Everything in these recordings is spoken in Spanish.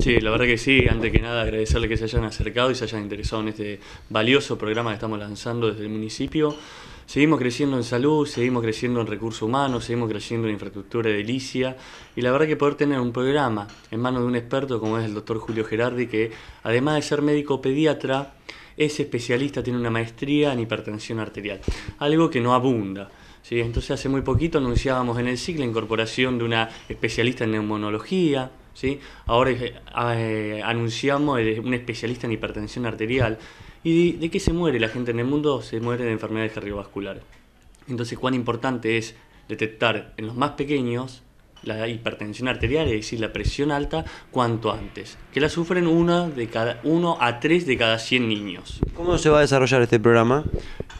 Sí, la verdad que sí. Antes que nada, agradecerle que se hayan acercado y se hayan interesado en este valioso programa que estamos lanzando desde el municipio. Seguimos creciendo en salud, seguimos creciendo en recursos humanos, seguimos creciendo en infraestructura edilicia y la verdad que poder tener un programa en manos de un experto como es el doctor Julio Gerardi, que además de ser médico pediatra, es especialista, tiene una maestría en hipertensión arterial, algo que no abunda. ¿sí? Entonces hace muy poquito anunciábamos en el ciclo la incorporación de una especialista en neumonología, ¿sí? Ahora eh, ah, eh, anunciamos eh, un especialista en hipertensión arterial. ¿Y de, qué se muere la gente en el mundo? Se muere de enfermedades cardiovasculares. Entonces, cuán importante es detectar en los más pequeños la hipertensión arterial, es decir, la presión alta, cuanto antes. Que la sufren una de cada, uno a tres de cada 100 niños. ¿Cómo se va a desarrollar este programa?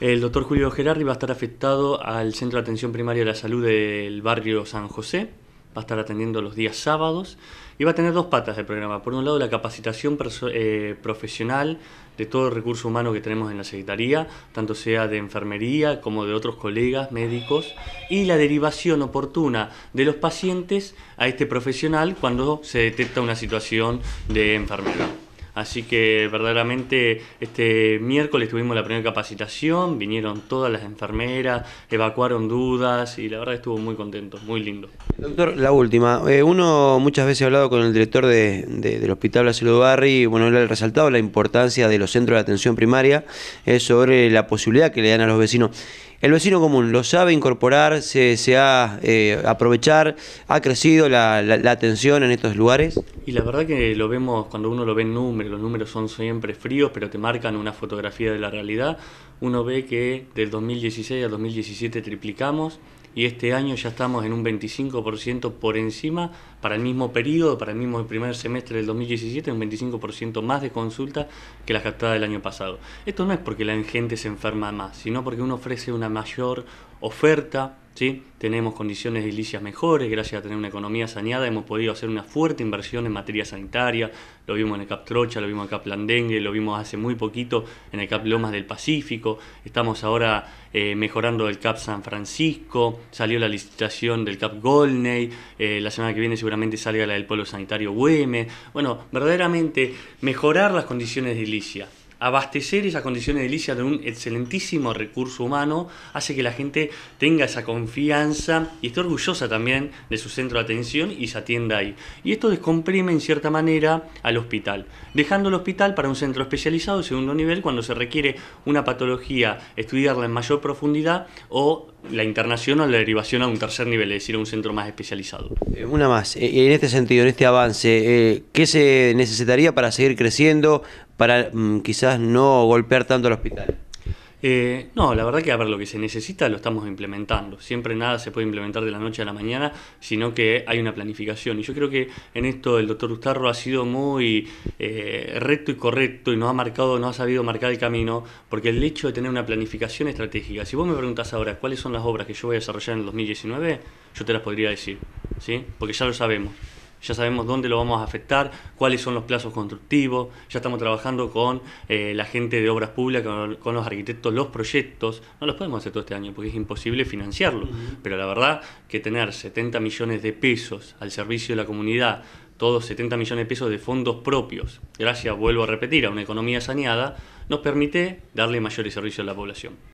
El doctor Julio Gerardi va a estar afectado al Centro de Atención Primaria de la Salud del barrio San José va a estar atendiendo los días sábados y va a tener dos patas del programa. Por un lado, la capacitación eh, profesional de todo el recurso humano que tenemos en la Secretaría, tanto sea de enfermería como de otros colegas médicos, y la derivación oportuna de los pacientes a este profesional cuando se detecta una situación de enfermedad. Así que verdaderamente este miércoles tuvimos la primera capacitación, vinieron todas las enfermeras, evacuaron dudas y la verdad estuvo muy contento, muy lindo. Doctor, la última. Eh, uno muchas veces ha hablado con el director de, del Hospital Blasilo Barri, bueno, él ha resaltado la importancia de los centros de atención primaria eh, sobre la posibilidad que le dan a los vecinos. El vecino común lo sabe incorporar, se, ha eh, aprovechar, ha crecido la, la, atención en estos lugares. Y la verdad que lo vemos cuando uno lo ve en números, los números son siempre fríos, pero te marcan una fotografía de la realidad. Uno ve que del 2016 al 2017 triplicamos, y este año ya estamos en un 25% por encima para el mismo periodo, para el mismo primer semestre del 2017, un 25% más de consultas que las captadas del año pasado. Esto no es porque la gente se enferma más, sino porque uno ofrece una mayor oferta tenemos condiciones de edilicias mejores, gracias a tener una economía saneada hemos podido hacer una fuerte inversión en materia sanitaria, lo vimos en el CAP Trocha, lo vimos en el CAP Landengue, lo vimos hace muy poquito en el CAP Lomas del Pacífico, estamos ahora eh, mejorando el CAP San Francisco, salió la licitación del CAP Golney, eh, la semana que viene seguramente salga la del pueblo Sanitario Güeme. bueno, verdaderamente mejorar las condiciones de edilicias abastecer esas condiciones delicias de un excelentísimo recurso humano hace que la gente tenga esa confianza y esté orgullosa también de su centro de atención y se atienda ahí. Y esto descomprime en cierta manera al hospital, dejando el hospital para un centro especializado de segundo nivel cuando se requiere una patología, estudiarla en mayor profundidad o la internación o la derivación a un tercer nivel, es decir, a un centro más especializado. Eh, una más, eh, en este sentido, en este avance, eh, ¿qué se necesitaría para seguir creciendo, para mm, quizás no golpear tanto al hospital? Eh, no, la verdad que a ver, lo que se necesita lo estamos implementando. Siempre nada se puede implementar de la noche a la mañana, sino que hay una planificación. Y yo creo que en esto el doctor Ustarro ha sido muy eh, recto y correcto y nos ha marcado, no ha sabido marcar el camino, porque el hecho de tener una planificación estratégica, si vos me preguntás ahora cuáles son las obras que yo voy a desarrollar en el 2019, yo te las podría decir, ¿sí? Porque ya lo sabemos ya sabemos dónde lo vamos a afectar, cuáles son los plazos constructivos, ya estamos trabajando con eh, la gente de obras públicas, con, los arquitectos, los proyectos, no los podemos hacer todo este año porque es imposible financiarlo, pero la verdad que tener 70 millones de pesos al servicio de la comunidad, todos 70 millones de pesos de fondos propios, gracias, vuelvo a repetir, a una economía saneada, nos permite darle mayores servicios a la población.